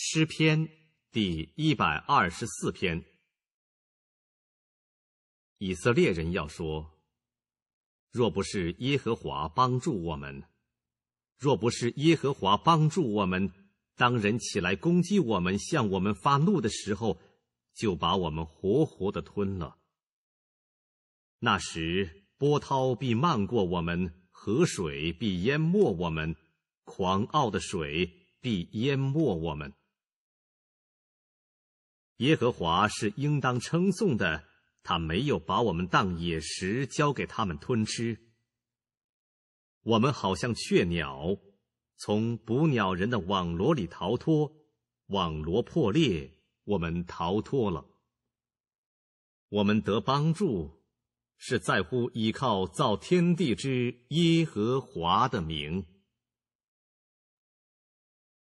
诗篇第一百二十四篇。以色列人要说：“若不是耶和华帮助我们，若不是耶和华帮助我们，当人起来攻击我们、向我们发怒的时候，就把我们活活的吞了。那时，波涛必漫过我们，河水必淹没我们，狂傲的水必淹没我们。”耶和华是应当称颂的，他没有把我们当野食交给他们吞吃。我们好像雀鸟，从捕鸟人的网罗里逃脱，网罗破裂，我们逃脱了。我们得帮助，是在乎依靠造天地之耶和华的名。